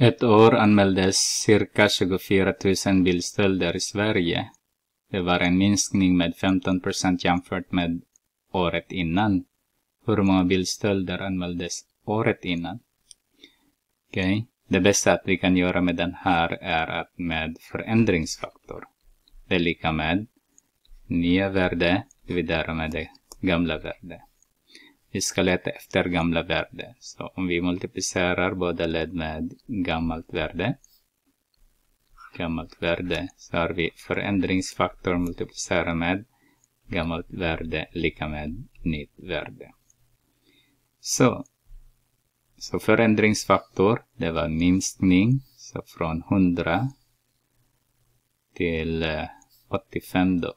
Ett år anmäldes cirka 24 000 bilstölder i Sverige. Det var en minskning med 15 procent jämfört med året innan. Hur många bilstölder anmäldes året innan? Okay. Det bästa att vi kan göra med den här är att med förändringsfaktor. Det är lika med nya värde dividerat med det gamla värdet vi ska leta efter gamla värden. Så om vi multiplicerar båda led med gammalt värde, gammalt värde, så har vi förändringsfaktor multiplicerar med gammalt värde lika med nytt värde. Så, så förändringsfaktor, det var minskning, så från 100 till 85 eh, då.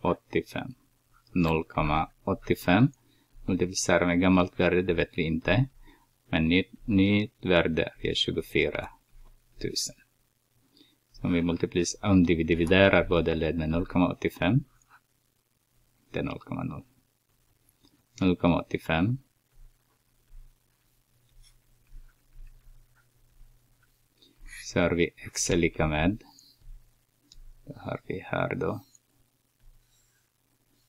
85. 0,85 Multiplicerar med gammalt värde, det vet vi inte. Men nytt, nytt värde är 24 000. Så om vi multiplicerar, om vi dividerar båda led med 0,85. Det är 0,0. 0,85. Så har vi x är lika med. Det har vi här då.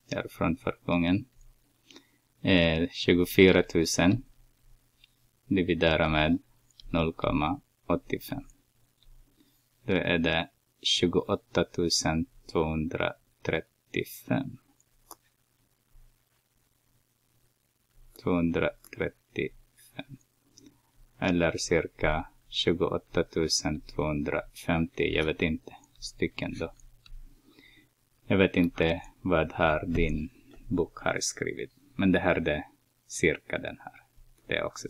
Där framför gången eh, 24 000 dividera med 0,85. Då är det 28 235. 235. Eller cirka 28 250, jag vet inte, stycken då. Jag vet inte vad har din bok har skrivit. Men det här är cirka den här. Det är också